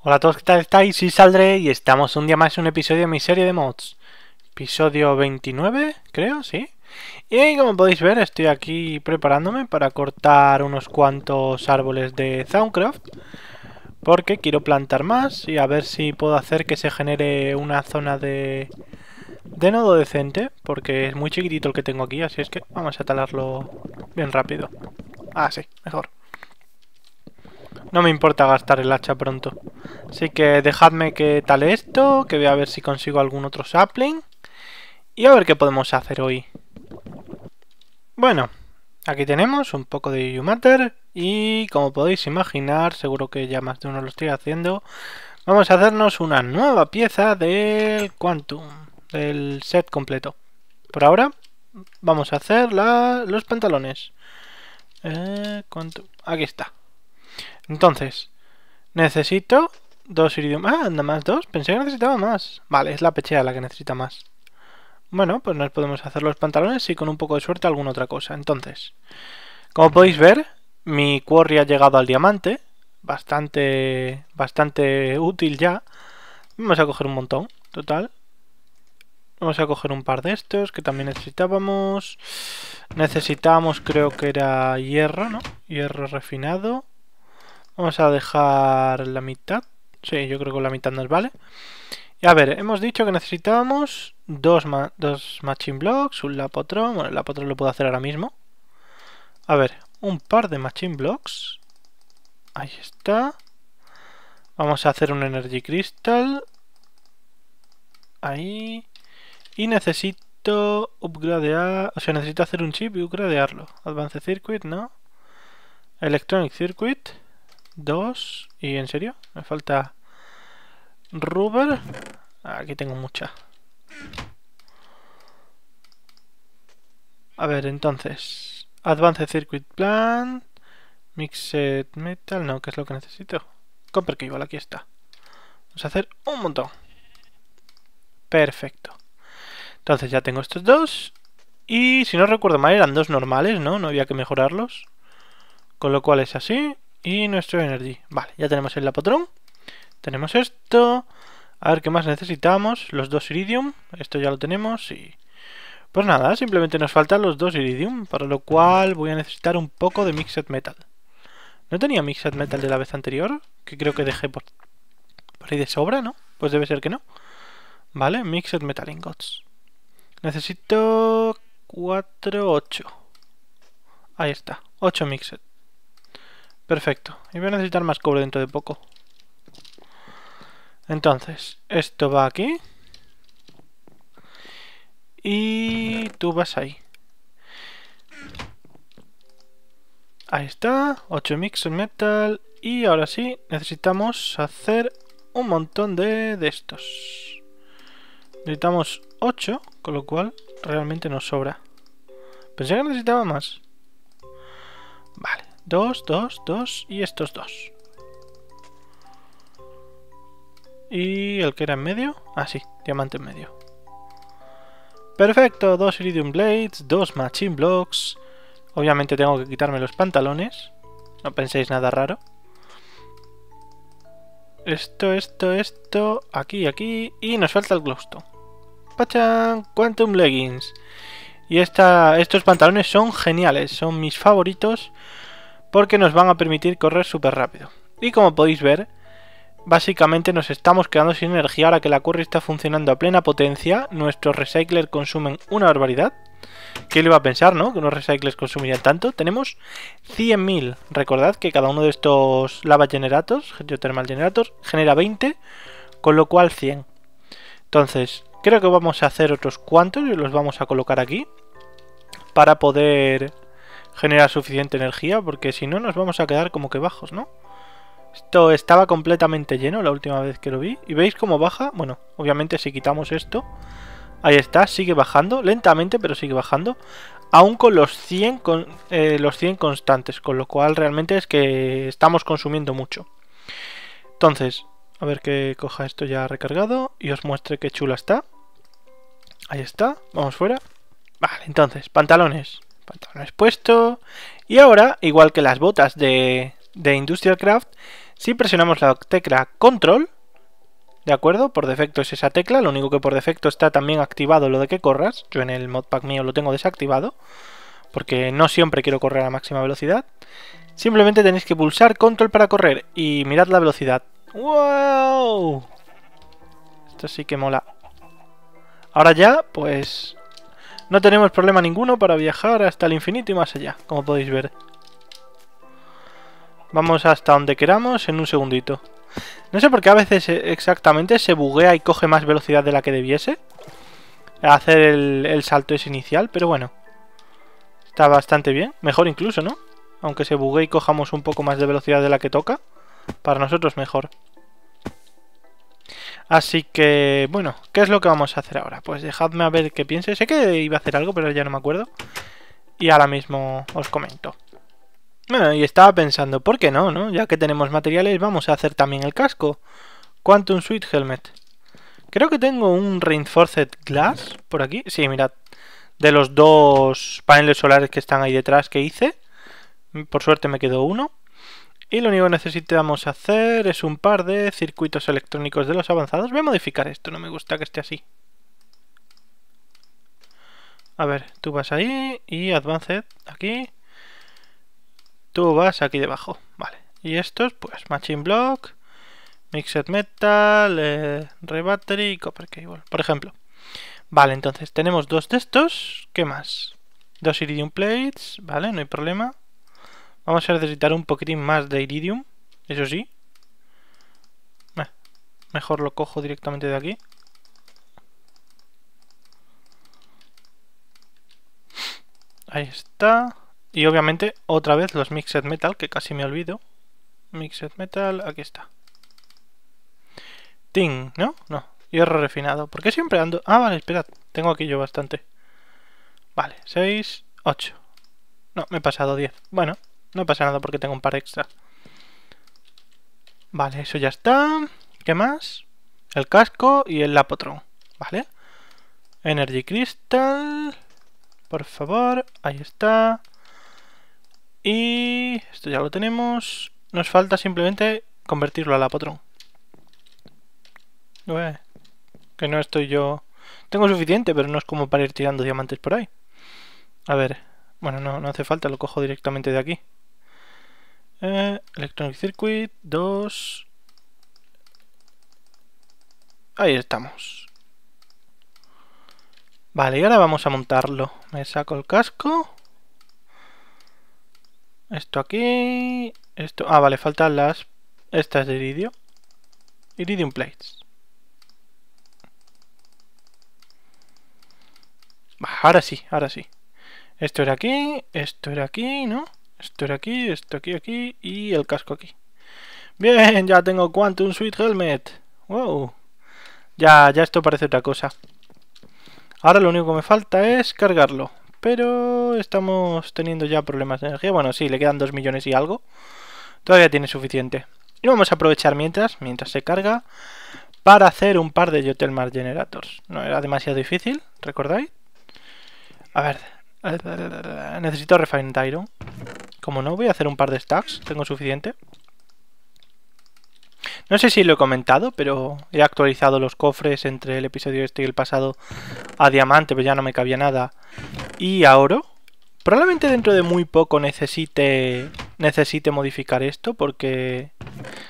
Hola a todos, ¿qué tal estáis? Soy Saldré y estamos un día más en un episodio de mi serie de mods. Episodio 29, creo, sí. Y como podéis ver, estoy aquí preparándome para cortar unos cuantos árboles de Soundcraft. Porque quiero plantar más y a ver si puedo hacer que se genere una zona de de nodo decente, porque es muy chiquitito el que tengo aquí, así es que vamos a talarlo bien rápido. Ah, sí, mejor. No me importa gastar el hacha pronto. Así que dejadme que tale esto, que voy a ver si consigo algún otro sapling. Y a ver qué podemos hacer hoy. Bueno, aquí tenemos un poco de U-Matter Y como podéis imaginar, seguro que ya más de uno lo estoy haciendo, vamos a hacernos una nueva pieza del Quantum el set completo. Por ahora vamos a hacer los pantalones. Eh, Aquí está. Entonces, necesito dos iridium. Ah, nada más dos. Pensé que necesitaba más. Vale, es la pechera la que necesita más. Bueno, pues nos podemos hacer los pantalones y con un poco de suerte alguna otra cosa. Entonces, como podéis ver, mi quarry ha llegado al diamante. Bastante, bastante útil ya. Vamos a coger un montón, total. Vamos a coger un par de estos que también necesitábamos. Necesitábamos, creo que era hierro, ¿no? Hierro refinado. Vamos a dejar la mitad. Sí, yo creo que la mitad nos vale. Y a ver, hemos dicho que necesitábamos dos, dos matching blocks, un lapotron. Bueno, el lapotron lo puedo hacer ahora mismo. A ver, un par de matching blocks. Ahí está. Vamos a hacer un energy crystal. Ahí. Y necesito upgradear, o sea, necesito hacer un chip y upgradearlo. Advanced Circuit, ¿no? Electronic Circuit, 2. Y en serio, me falta rubber. Aquí tengo mucha. A ver, entonces. Advanced Circuit Plan. Mixed Metal. No, que es lo que necesito. Copper igual aquí está. Vamos a hacer un montón. Perfecto. Entonces ya tengo estos dos. Y si no recuerdo mal eran dos normales, ¿no? No había que mejorarlos. Con lo cual es así. Y nuestro energy. Vale, ya tenemos el lapotrón. Tenemos esto. A ver qué más necesitamos. Los dos iridium. Esto ya lo tenemos y... Pues nada, simplemente nos faltan los dos iridium. Para lo cual voy a necesitar un poco de mixed metal. ¿No tenía mixed metal de la vez anterior? Que creo que dejé por, por ahí de sobra, ¿no? Pues debe ser que no. Vale, mixed metal ingots. Necesito 4, 8. Ahí está, 8 Mixer, Perfecto. Y voy a necesitar más cobre dentro de poco. Entonces, esto va aquí. Y tú vas ahí. Ahí está, 8 Mixer metal. Y ahora sí, necesitamos hacer un montón de, de estos. Necesitamos 8, con lo cual realmente nos sobra. Pensé que necesitaba más. Vale, 2, 2, 2 y estos dos. ¿Y el que era en medio? Ah, sí, diamante en medio. Perfecto, dos Iridium Blades, dos Machine Blocks. Obviamente tengo que quitarme los pantalones. No penséis nada raro. Esto, esto, esto, aquí, aquí. Y nos falta el glowstone. ¡Pachán! Quantum Leggings. Y estos pantalones son geniales, son mis favoritos porque nos van a permitir correr súper rápido. Y como podéis ver, básicamente nos estamos quedando sin energía ahora que la curry está funcionando a plena potencia. Nuestros recyclers consumen una barbaridad. ¿Qué le iba a pensar, no? Que unos recyclers consumirían tanto. Tenemos 100.000. Recordad que cada uno de estos lava generators, geothermal generators, genera 20, con lo cual 100. Entonces, Creo que vamos a hacer otros cuantos y los vamos a colocar aquí para poder generar suficiente energía, porque si no nos vamos a quedar como que bajos, ¿no? Esto estaba completamente lleno la última vez que lo vi. ¿Y veis cómo baja? Bueno, obviamente si quitamos esto... Ahí está, sigue bajando, lentamente, pero sigue bajando. Aún con los 100, con, eh, los 100 constantes, con lo cual realmente es que estamos consumiendo mucho. Entonces, a ver que coja esto ya recargado y os muestre qué chula está. Ahí está, vamos fuera. Vale, entonces, pantalones. Pantalones puesto. Y ahora, igual que las botas de, de Industrial Craft, si presionamos la tecla Control, ¿de acuerdo? Por defecto es esa tecla, lo único que por defecto está también activado lo de que corras. Yo en el modpack mío lo tengo desactivado, porque no siempre quiero correr a máxima velocidad. Simplemente tenéis que pulsar Control para correr y mirad la velocidad. ¡Wow! Esto sí que mola. Ahora ya, pues... No tenemos problema ninguno para viajar hasta el infinito y más allá, como podéis ver. Vamos hasta donde queramos en un segundito. No sé por qué a veces e- exactamente se buguea y coge más velocidad de la que debiese. Hacer el, salto es inicial, pero bueno. Está bastante bien. Mejor incluso, ¿no? Aunque se buguee y cojamos un poco más de velocidad de la que toca. Para nosotros mejor. Así que, bueno, ¿qué es lo que vamos a hacer ahora? Pues dejadme a ver qué pienso. Sé que iba a hacer algo, pero ya no me acuerdo. Y ahora mismo os comento. Bueno, y estaba pensando, ¿por qué no, no? Ya que tenemos materiales, vamos a hacer también el casco. Quantum Sweet Helmet. Creo que tengo un Reinforced Glass por aquí. Sí, mirad. De los dos paneles solares que están ahí detrás que hice. Por suerte me quedó uno. Y lo único que necesitamos hacer es un par de circuitos electrónicos de los avanzados. Voy a modificar esto, no me gusta que esté así. A ver, tú vas ahí y Advanced aquí. Tú vas aquí debajo, vale. Y estos, pues Machine Block, Mixed Metal, eh, Rebattery y Copper Cable, por ejemplo. Vale, entonces tenemos dos de estos. ¿Qué más? Dos Iridium Plates, vale, no hay problema. Vamos a necesitar un poquitín más de iridium, eso sí. mejor lo cojo directamente de aquí. Ahí está. Y obviamente, otra vez los Mixed Metal, que casi me olvido. Mixed Metal, aquí está. Ting, ¿no? No, hierro refinado. ¿Por qué siempre ando...? Ah, vale, esperad. Tengo aquí yo bastante. Vale, 6, 8. No, me he pasado 10. Bueno, no pasa nada porque tengo un par extra. Vale, eso ya está. ¿Qué más? El casco y el Lapotron. Vale. Energy Crystal. Por favor. Ahí está. Y... Esto ya lo tenemos. Nos falta simplemente convertirlo a Lapotron. Que no estoy yo... Tengo suficiente, pero no es como para ir tirando diamantes por ahí. A ver. Bueno, no, no hace falta. Lo cojo directamente de aquí. Eh, electronic Circuit 2. Ahí estamos. Vale, y ahora vamos a montarlo. Me saco el casco. Esto aquí. Esto. Ah, vale, faltan las. Estas de iridio. Iridium plates. Ahora sí, ahora sí. Esto era aquí, esto era aquí, ¿no? Esto era aquí, esto aquí, aquí y el casco aquí. Bien, ya tengo Quantum Sweet Helmet. Wow. Ya, ya esto parece otra cosa. Ahora lo único que me falta es cargarlo. Pero estamos teniendo ya problemas de energía. Bueno, sí, le quedan 2 millones y algo. Todavía tiene suficiente. Y vamos a aprovechar mientras, mientras se carga, para hacer un par de Yotelmar Generators. No era demasiado difícil, ¿recordáis? A ver, necesito Refined Iron. Como no, voy a hacer un par de stacks. Tengo suficiente. No sé si lo he comentado, pero he actualizado los cofres entre el episodio este y el pasado a diamante, pero pues ya no me cabía nada. Y a oro. Probablemente dentro de muy poco necesite, necesite modificar esto porque,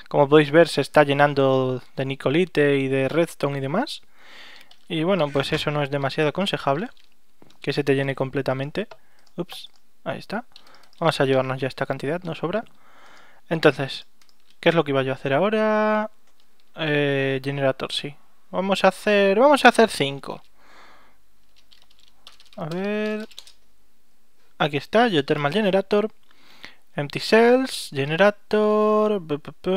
como podéis ver, se está llenando de nicolite y de redstone y demás. Y bueno, pues eso no es demasiado aconsejable, que se te llene completamente. Ups, ahí está. Vamos a llevarnos ya esta cantidad, no sobra. Entonces, ¿qué es lo que iba yo a hacer ahora? Eh, generator, sí. Vamos a hacer... Vamos a hacer 5. A ver... Aquí está, Geothermal Generator. Empty Cells, Generator...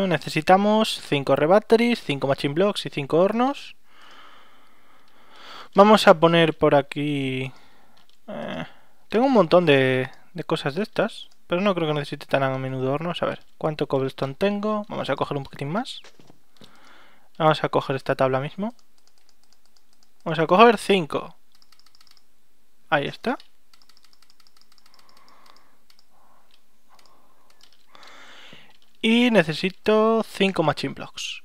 Necesitamos 5 rebatteries, 5 Machine Blocks y 5 hornos. Vamos a poner por aquí... Eh, tengo un montón de, de cosas de estas. Pero no creo que necesite tan a menudo hornos. A ver, ¿cuánto cobblestone tengo? Vamos a coger un poquitín más. Vamos a coger esta tabla mismo. Vamos a coger 5. Ahí está. Y necesito 5 machine blocks.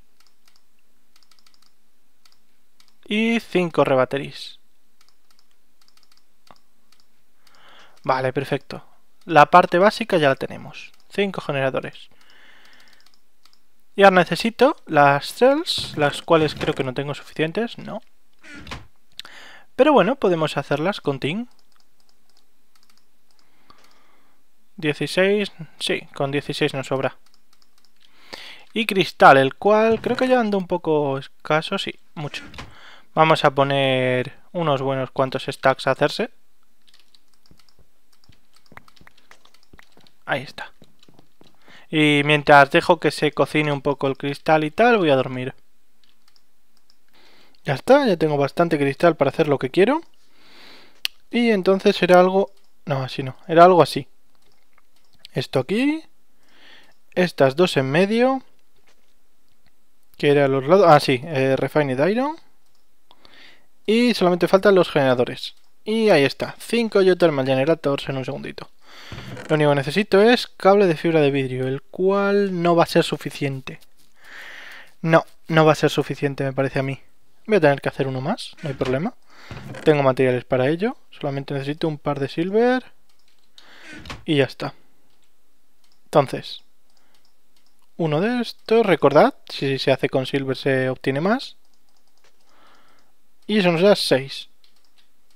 Y 5 rebateries. Vale, perfecto. La parte básica ya la tenemos. 5 generadores. Y ahora necesito las cells, las cuales creo que no tengo suficientes, no. Pero bueno, podemos hacerlas con tin. 16, sí, con 16 nos sobra. Y cristal, el cual creo que ya ando un poco escaso, sí, mucho. Vamos a poner unos buenos cuantos stacks a hacerse. Ahí está. Y mientras dejo que se cocine un poco el cristal y tal, voy a dormir. Ya está, ya tengo bastante cristal para hacer lo que quiero. Y entonces era algo... No, así no. Era algo así. Esto aquí. Estas dos en medio. Que era los lados... Ah, sí. refine eh, refined Iron. Y solamente faltan los generadores. Y ahí está. 5 geothermal generators en un segundito. Lo único que necesito es cable de fibra de vidrio, el cual no va a ser suficiente. No, no va a ser suficiente me parece a mí. Voy a tener que hacer uno más, no hay problema. Tengo materiales para ello, solamente necesito un par de silver y ya está. Entonces, uno de estos, recordad, si se hace con silver se obtiene más. Y eso nos da 6.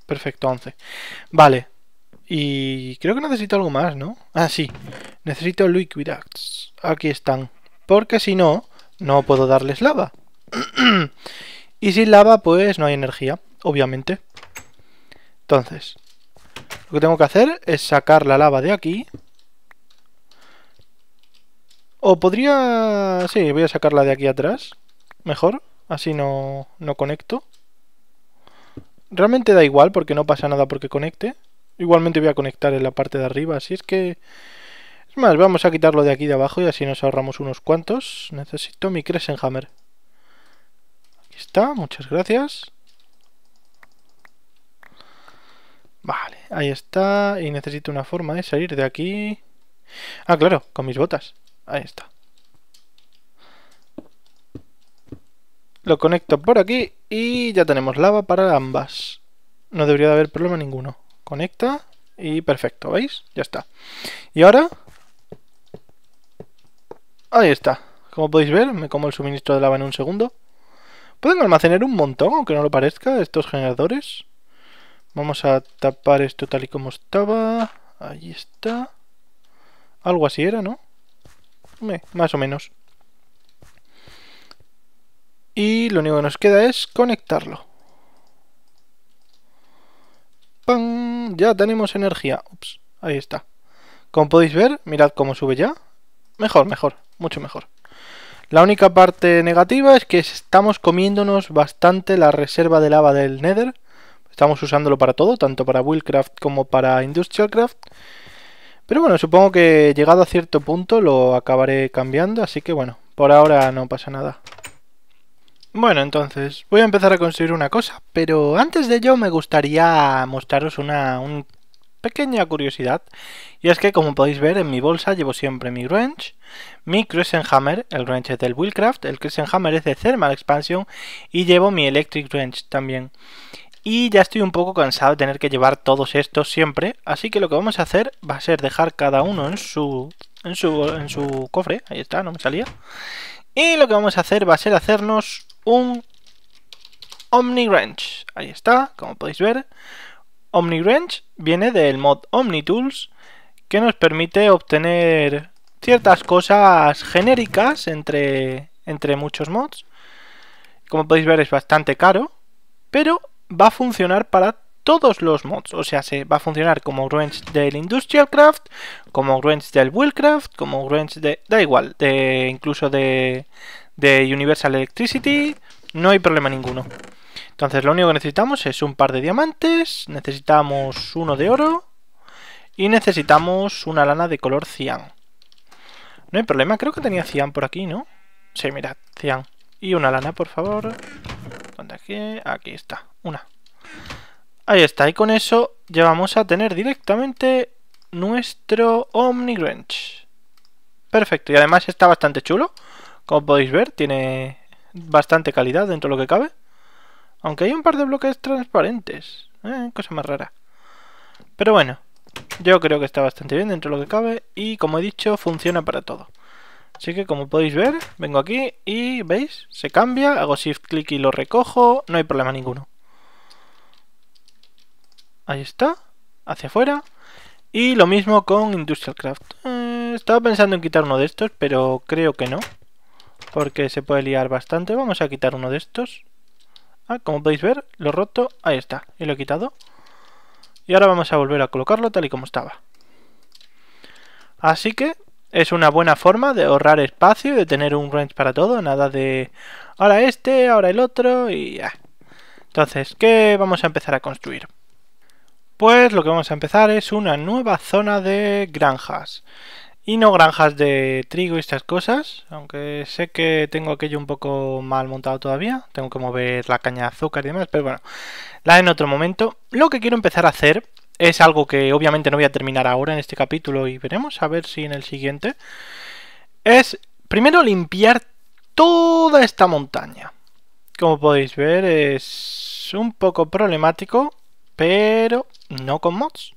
Perfecto, 11. Vale, y creo que necesito algo más, ¿no? Ah, sí. Necesito liquid acts. Aquí están. Porque si no, no puedo darles lava. y sin lava, pues no hay energía, obviamente. Entonces, lo que tengo que hacer es sacar la lava de aquí. O podría... Sí, voy a sacarla de aquí atrás. Mejor. Así no, no conecto. Realmente da igual porque no pasa nada porque conecte. Igualmente voy a conectar en la parte de arriba, así es que... Es más, vamos a quitarlo de aquí de abajo y así nos ahorramos unos cuantos. Necesito mi cresenhammer Aquí está, muchas gracias. Vale, ahí está. Y necesito una forma de salir de aquí. Ah, claro, con mis botas. Ahí está. Lo conecto por aquí y ya tenemos lava para ambas. No debería de haber problema ninguno conecta y perfecto, ¿veis? Ya está. Y ahora, ahí está. Como podéis ver, me como el suministro de lava en un segundo. Pueden almacenar un montón, aunque no lo parezca, estos generadores. Vamos a tapar esto tal y como estaba. Ahí está. Algo así era, ¿no? más o menos. Y lo único que nos queda es conectarlo. Ya tenemos energía. Ups, ahí está. Como podéis ver, mirad cómo sube ya. Mejor, mejor, mucho mejor. La única parte negativa es que estamos comiéndonos bastante la reserva de lava del Nether. Estamos usándolo para todo, tanto para Willcraft como para Industrialcraft. Pero bueno, supongo que llegado a cierto punto lo acabaré cambiando, así que bueno, por ahora no pasa nada. Bueno, entonces voy a empezar a construir una cosa, pero antes de ello me gustaría mostraros una, pequeña curiosidad. Y es que, como podéis ver, en mi bolsa llevo siempre mi wrench, mi Crescent Hammer, el wrench es del Willcraft, el Crescent Hammer es de Thermal Expansion y llevo mi Electric Wrench también. Y ya estoy un poco cansado de tener que llevar todos estos siempre, así que lo que vamos a hacer va a ser dejar cada uno en su, en su, en su cofre, ahí está, no me salía. Y lo que vamos a hacer va a ser hacernos un Omni Wrench. Ahí está, como podéis ver. Omni Wrench viene del mod OmniTools que nos permite obtener ciertas cosas genéricas entre, entre muchos mods. Como podéis ver es bastante caro, pero va a funcionar para todos los mods. O sea, se va a funcionar como wrench del Industrial Craft, como wrench del Willcraft, como wrench de... da igual, de incluso de, de Universal Electricity, no hay problema ninguno. Entonces lo único que necesitamos es un par de diamantes, necesitamos uno de oro y necesitamos una lana de color cian. No hay problema, creo que tenía cian por aquí, ¿no? Sí, mira, cian. Y una lana, por favor. ¿Dónde aquí? Aquí está, una. Ahí está, y con eso ya vamos a tener directamente nuestro Omni Perfecto, y además está bastante chulo. Como podéis ver, tiene bastante calidad dentro de lo que cabe. Aunque hay un par de bloques transparentes. ¿eh? cosa más rara. Pero bueno, yo creo que está bastante bien dentro de lo que cabe. Y como he dicho, funciona para todo. Así que como podéis ver, vengo aquí y veis, se cambia, hago shift clic y lo recojo, no hay problema ninguno. Ahí está, hacia afuera. Y lo mismo con Industrial Craft. Eh, estaba pensando en quitar uno de estos, pero creo que no porque se puede liar bastante. Vamos a quitar uno de estos. Ah, como podéis ver, lo roto. Ahí está, y lo he quitado. Y ahora vamos a volver a colocarlo tal y como estaba. Así que es una buena forma de ahorrar espacio y de tener un range para todo. Nada de ahora este, ahora el otro y ya. Entonces, ¿qué vamos a empezar a construir? Pues lo que vamos a empezar es una nueva zona de granjas y no granjas de trigo y estas cosas, aunque sé que tengo aquello un poco mal montado todavía, tengo que mover la caña de azúcar y demás, pero bueno, la en otro momento. Lo que quiero empezar a hacer es algo que obviamente no voy a terminar ahora en este capítulo y veremos a ver si en el siguiente, es primero limpiar toda esta montaña. Como podéis ver es un poco problemático, pero no con mods.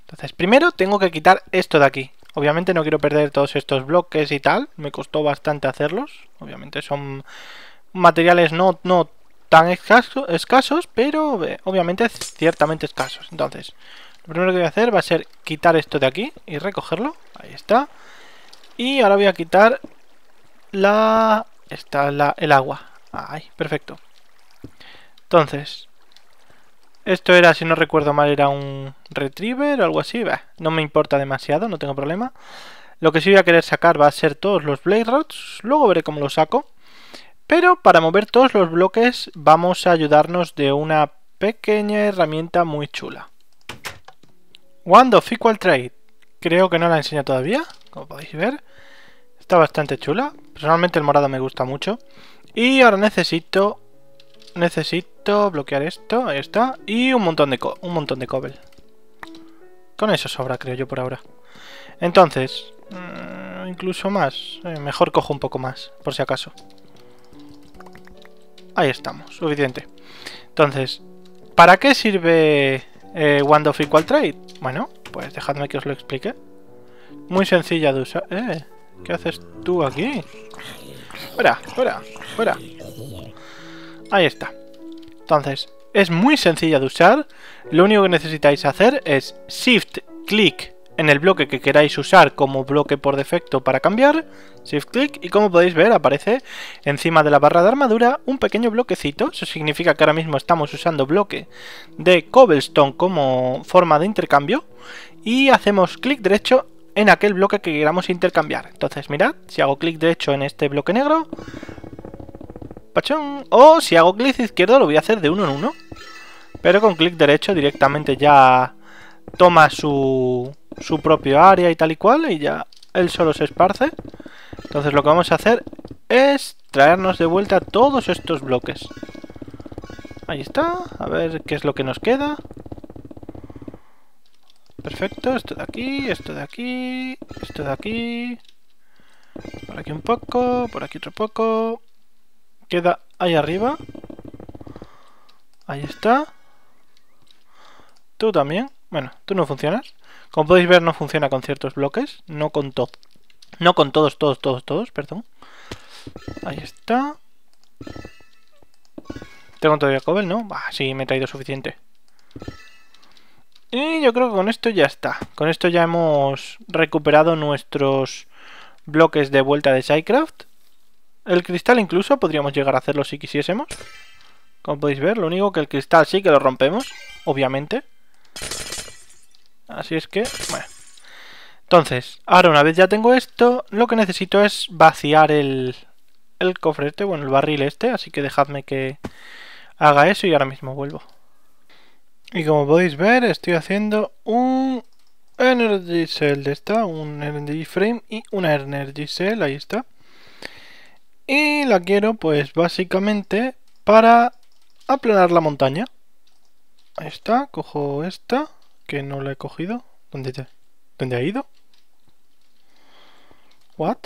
Entonces primero tengo que quitar esto de aquí, Obviamente no quiero perder todos estos bloques y tal, me costó bastante hacerlos. Obviamente son materiales no, no tan escasos, pero eh, obviamente ciertamente escasos. Entonces, lo primero que voy a hacer va a ser quitar esto de aquí y recogerlo. Ahí está. Y ahora voy a quitar la... Está la, el agua. Ahí, perfecto. Entonces, esto era, si no recuerdo mal, era un retriever o algo así. no me importa demasiado, no tengo problema. Lo que sí voy a querer sacar va a ser todos los Blade Rods. Luego veré cómo lo saco. Pero para mover todos los bloques vamos a ayudarnos de una pequeña herramienta muy chula. Wand of Equal Trade. Creo que no la enseño todavía, como podéis ver. Está bastante chula. Personalmente el morado me gusta mucho. Y ahora necesito Necesito bloquear esto, ahí está. Y un montón de, co un montón de Con eso sobra, creo yo, por ahora. Entonces, mm, incluso más. Eh, mejor cojo un poco más, por si acaso. Ahí estamos, suficiente. Entonces, ¿para qué sirve eh, Wand of Equal Trade? Bueno, pues dejadme que os lo explique. Muy sencilla de usar. Eh, ¿Qué haces tú aquí? Fuera, fuera, fuera. Ahí está. Entonces, es muy sencilla de usar. Lo único que necesitáis hacer es Shift, click en el bloque que queráis usar como bloque por defecto para cambiar, shift click y como podéis ver aparece encima de la barra de armadura un pequeño bloquecito, eso significa que ahora mismo estamos usando bloque de cobblestone como forma de intercambio y hacemos clic derecho en aquel bloque que queramos intercambiar. Entonces mirad, si hago clic derecho en este bloque negro, Pachón. O si hago clic izquierdo lo voy a hacer de uno en uno. Pero con clic derecho directamente ya toma su, su propio área y tal y cual. Y ya él solo se esparce. Entonces lo que vamos a hacer es traernos de vuelta todos estos bloques. Ahí está. A ver qué es lo que nos queda. Perfecto. Esto de aquí, esto de aquí, esto de aquí. Por aquí un poco, por aquí otro poco queda ahí arriba. Ahí está. Tú también. Bueno, tú no funcionas. Como podéis ver, no funciona con ciertos bloques. No con No con todos, todos, todos, todos, perdón. Ahí está. Tengo todavía cobel, ¿no? sí, me he traído suficiente. Y yo creo que con esto ya está. Con esto ya hemos recuperado nuestros bloques de vuelta de SkyCraft. El cristal incluso podríamos llegar a hacerlo si quisiésemos. Como podéis ver, lo único que el cristal sí que lo rompemos, obviamente. Así es que, bueno. Entonces, ahora una vez ya tengo esto, lo que necesito es vaciar el, el cofre este, bueno, el barril este, así que dejadme que haga eso y ahora mismo vuelvo. Y como podéis ver, estoy haciendo un Energy Cell de esta, un Energy Frame y una Energy Cell, ahí está. Y la quiero pues básicamente para aplanar la montaña. Ahí está, cojo esta, que no la he cogido. ¿Dónde, te... ¿Dónde ha ido? ¿What?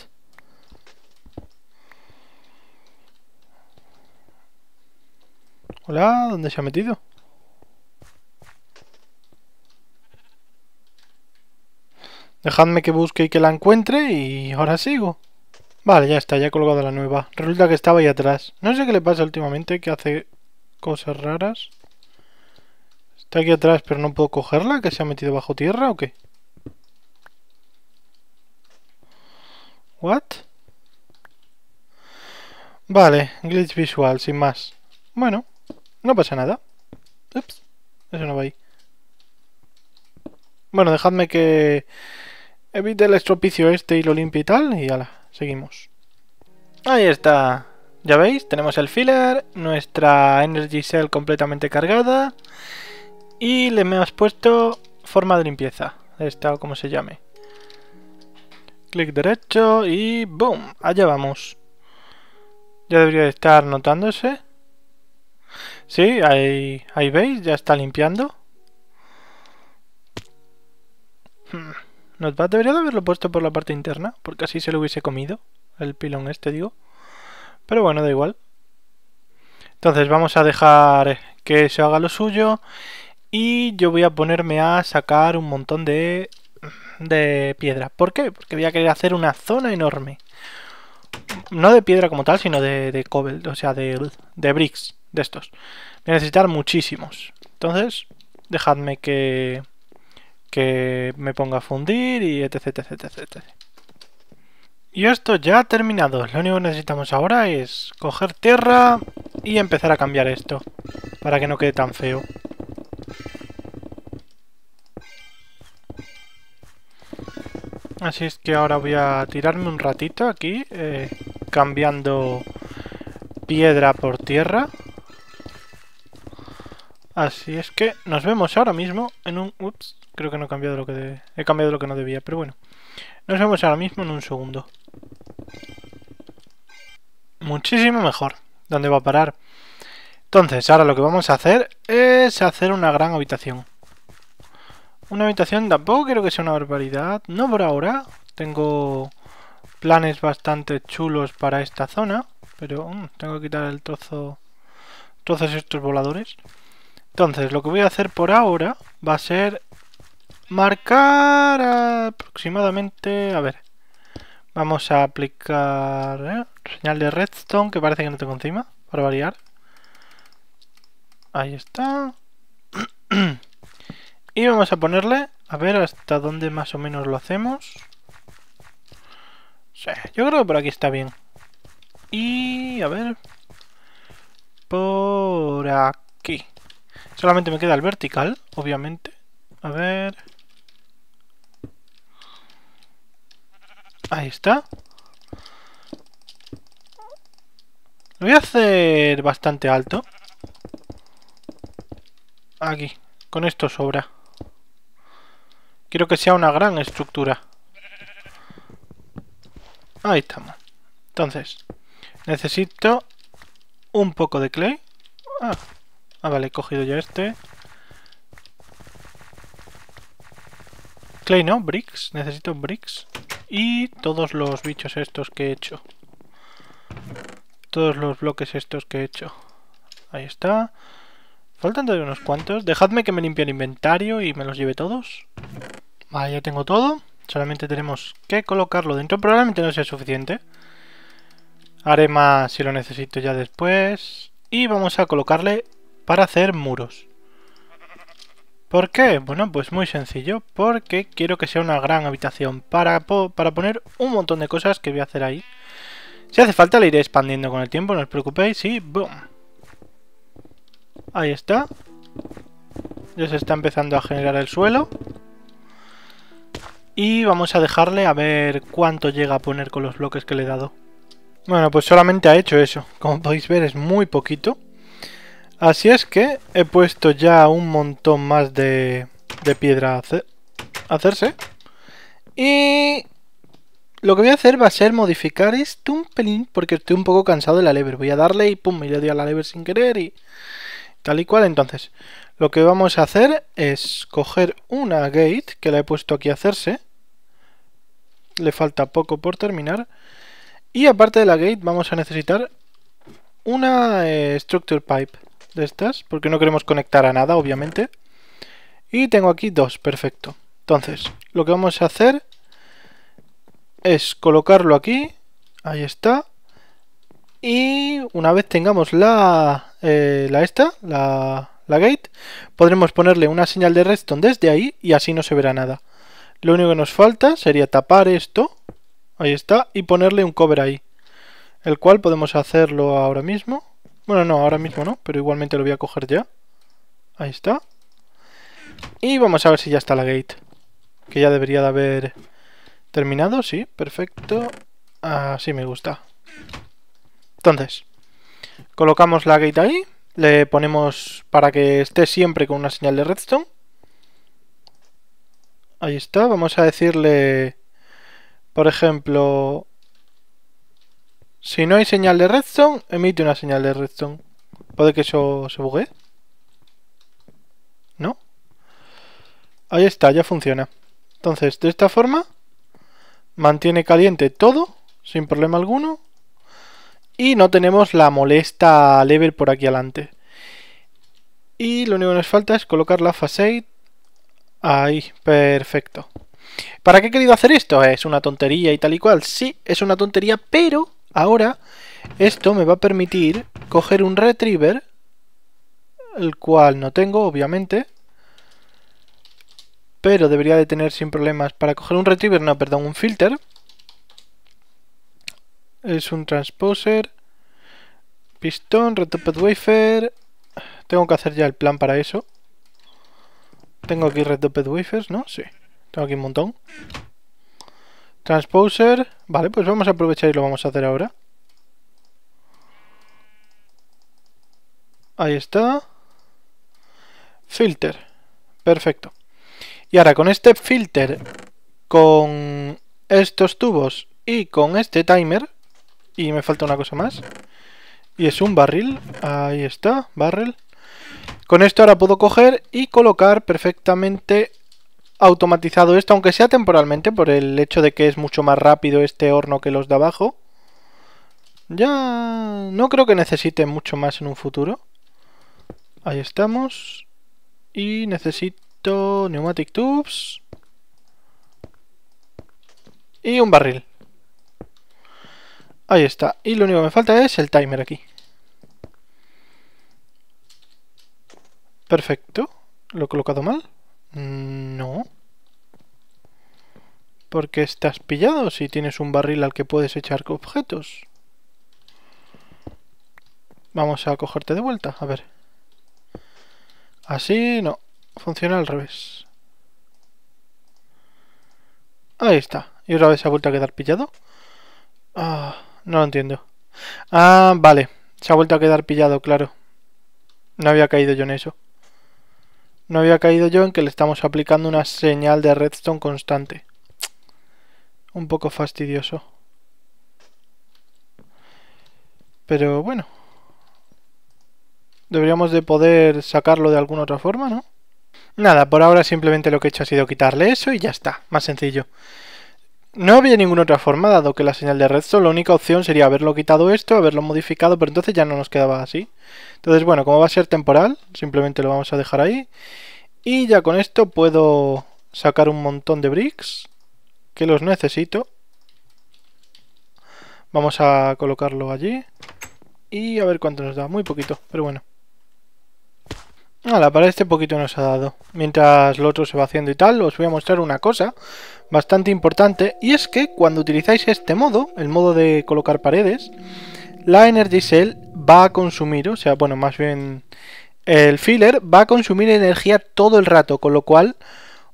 Hola, ¿dónde se ha metido? Dejadme que busque y que la encuentre y ahora sigo. Vale, ya está, ya he colgado la nueva. Resulta que estaba ahí atrás. No sé qué le pasa últimamente, que hace cosas raras. Está aquí atrás, pero no puedo cogerla, que se ha metido bajo tierra o qué. ¿What? Vale, glitch visual, sin más. Bueno, no pasa nada. Ups, eso no va ahí. Bueno, dejadme que evite el estropicio este y lo limpie y tal, y ala. Seguimos. Ahí está. Ya veis, tenemos el filler, nuestra Energy Cell completamente cargada y le hemos puesto forma de limpieza, esta o como se llame. Clic derecho y ¡boom! Allá vamos. Ya debería estar notándose. Sí, ahí, ahí veis, ya está limpiando. Hmm va debería de haberlo puesto por la parte interna, porque así se lo hubiese comido, el pilón este, digo. Pero bueno, da igual. Entonces vamos a dejar que se haga lo suyo. Y yo voy a ponerme a sacar un montón de, de piedra. ¿Por qué? Porque voy a querer hacer una zona enorme. No de piedra como tal, sino de, de o sea, de, de bricks, de estos. Voy a necesitar muchísimos. Entonces, dejadme que que me ponga a fundir y etc, etc, etc, Y esto ya terminado. Lo único que necesitamos ahora es coger tierra y empezar a cambiar esto. Para que no quede tan feo. Así es que ahora voy a tirarme un ratito aquí, eh, cambiando piedra por tierra. Así es que nos vemos ahora mismo en un... Ups, creo que no he cambiado lo que... De... He cambiado lo que no debía, pero bueno. Nos vemos ahora mismo en un segundo. Muchísimo mejor. ¿Dónde va a parar? Entonces, ahora lo que vamos a hacer es hacer una gran habitación. Una habitación tampoco creo que sea una barbaridad. No por ahora. Tengo planes bastante chulos para esta zona. Pero mm, tengo que quitar el trozo... Trozos estos voladores. Entonces, lo que voy a hacer por ahora va a ser marcar aproximadamente... A ver, vamos a aplicar eh, señal de redstone, que parece que no tengo encima, para variar. Ahí está. y vamos a ponerle, a ver hasta dónde más o menos lo hacemos. Sí, yo creo que por aquí está bien. Y a ver, por aquí. Solamente me queda el vertical, obviamente. A ver... Ahí está. Lo voy a hacer bastante alto. Aquí. Con esto sobra. Quiero que sea una gran estructura. Ahí estamos. Entonces, necesito un poco de clay. Ah, Ah, vale, he cogido ya este. Clay, ¿no? Bricks. Necesito bricks. Y todos los bichos estos que he hecho. Todos los bloques estos que he hecho. Ahí está. Faltan de unos cuantos. Dejadme que me limpie el inventario y me los lleve todos. Vale, ya tengo todo. Solamente tenemos que colocarlo dentro. Probablemente no sea suficiente. Haré más si lo necesito ya después. Y vamos a colocarle para hacer muros. ¿Por qué? Bueno, pues muy sencillo, porque quiero que sea una gran habitación para, para poner un montón de cosas que voy a hacer ahí. Si hace falta la iré expandiendo con el tiempo, no os preocupéis, y ¡boom! Ahí está. Ya se está empezando a generar el suelo. Y vamos a dejarle a ver cuánto llega a poner con los bloques que le he dado. Bueno, pues solamente ha hecho eso. Como podéis ver es muy poquito. Así es que he puesto ya un montón más de, piedra a hacerse. Y lo que voy a hacer va a ser modificar esto un pelín porque estoy un poco cansado de la lever. Voy a darle y pum, y le doy a la lever sin querer y tal y cual. Entonces, lo que vamos a hacer es coger una gate que la he puesto aquí a hacerse. Le falta poco por terminar. Y aparte de la gate vamos a necesitar una eh, structure pipe de estas, porque no queremos conectar a nada, obviamente. Y tengo aquí dos, perfecto. Entonces, lo que vamos a hacer es colocarlo aquí, ahí está. Y una vez tengamos la, eh, la esta, la, la gate, podremos ponerle una señal de redstone desde ahí y así no se verá nada. Lo único que nos falta sería tapar esto, ahí está, y ponerle un cover ahí. El cual podemos hacerlo ahora mismo. Bueno, no, ahora mismo no, pero igualmente lo voy a coger ya. Ahí está. Y vamos a ver si ya está la gate. Que ya debería de haber terminado, sí, perfecto. Así me gusta. Entonces, colocamos la gate ahí. Le ponemos para que esté siempre con una señal de redstone. Ahí está, vamos a decirle, por ejemplo, si no hay señal de redstone, emite una señal de redstone. ¿Puede que eso se buguee? ¿No? Ahí está, ya funciona. Entonces, de esta forma, mantiene caliente todo, sin problema alguno. Y no tenemos la molesta level por aquí adelante. Y lo único que nos falta es colocar la facade ahí, perfecto. ¿Para qué he querido hacer esto? ¿Es una tontería y tal y cual? Sí, es una tontería, pero Ahora, esto me va a permitir coger un retriever, el cual no tengo, obviamente, pero debería de tener sin problemas para coger un retriever, no, perdón, un filter. Es un transposer, pistón, retoped wafer, tengo que hacer ya el plan para eso. Tengo aquí retoped wafers, ¿no? Sí, tengo aquí un montón. Transposer. Vale, pues vamos a aprovechar y lo vamos a hacer ahora. Ahí está. Filter. Perfecto. Y ahora con este filter, con estos tubos y con este timer, y me falta una cosa más, y es un barril, ahí está, barril. Con esto ahora puedo coger y colocar perfectamente automatizado esto, aunque sea temporalmente, por el hecho de que es mucho más rápido este horno que los de abajo. Ya no creo que necesite mucho más en un futuro. Ahí estamos. Y necesito pneumatic tubes. Y un barril. Ahí está. Y lo único que me falta es el timer aquí. Perfecto. Lo he colocado mal. Mm, no. Porque estás pillado si tienes un barril al que puedes echar objetos. Vamos a cogerte de vuelta, a ver. Así no. Funciona al revés. Ahí está. Y otra vez se ha vuelto a quedar pillado. Ah, no lo entiendo. Ah, vale. Se ha vuelto a quedar pillado, claro. No había caído yo en eso. No había caído yo en que le estamos aplicando una señal de redstone constante. Un poco fastidioso. Pero bueno. Deberíamos de poder sacarlo de alguna otra forma, ¿no? Nada, por ahora simplemente lo que he hecho ha sido quitarle eso y ya está. Más sencillo. No había ninguna otra forma, dado que la señal de red la única opción sería haberlo quitado esto, haberlo modificado, pero entonces ya no nos quedaba así. Entonces, bueno, como va a ser temporal, simplemente lo vamos a dejar ahí. Y ya con esto puedo sacar un montón de bricks, que los necesito. Vamos a colocarlo allí. Y a ver cuánto nos da, muy poquito, pero bueno la para este poquito nos ha dado. Mientras lo otro se va haciendo y tal, os voy a mostrar una cosa bastante importante. Y es que cuando utilizáis este modo, el modo de colocar paredes, la Energy Cell va a consumir, o sea, bueno, más bien el filler va a consumir energía todo el rato. Con lo cual,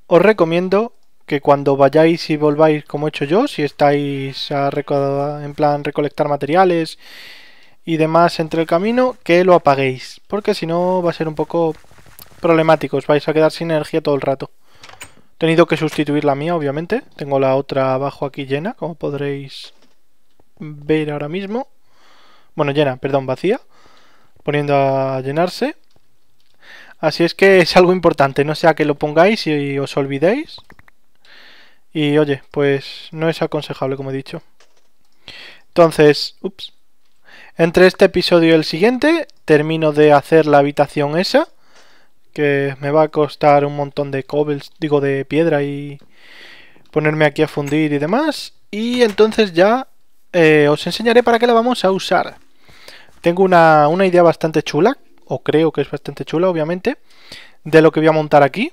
os recomiendo que cuando vayáis y volváis como he hecho yo, si estáis a en plan recolectar materiales y demás entre el camino, que lo apaguéis. Porque si no va a ser un poco problemático, os vais a quedar sin energía todo el rato. He tenido que sustituir la mía, obviamente. Tengo la otra abajo aquí llena, como podréis ver ahora mismo. Bueno, llena, perdón, vacía. Poniendo a llenarse. Así es que es algo importante, no sea que lo pongáis y os olvidéis. Y oye, pues no es aconsejable, como he dicho. Entonces, ups, entre este episodio y el siguiente termino de hacer la habitación esa, que me va a costar un montón de cobbles, digo de piedra y ponerme aquí a fundir y demás. Y entonces ya eh, os enseñaré para qué la vamos a usar. Tengo una, una idea bastante chula, o creo que es bastante chula obviamente, de lo que voy a montar aquí.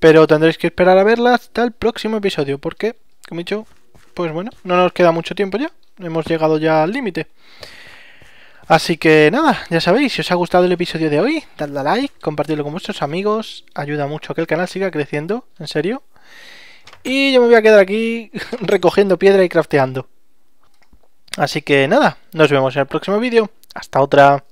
Pero tendréis que esperar a verla hasta el próximo episodio, porque, como he dicho, pues bueno, no nos queda mucho tiempo ya hemos llegado ya al límite. Así que nada, ya sabéis, si os ha gustado el episodio de hoy, dadle a like, compartidlo con vuestros amigos, ayuda mucho a que el canal siga creciendo, en serio. Y yo me voy a quedar aquí recogiendo piedra y crafteando. Así que nada, nos vemos en el próximo vídeo. Hasta otra.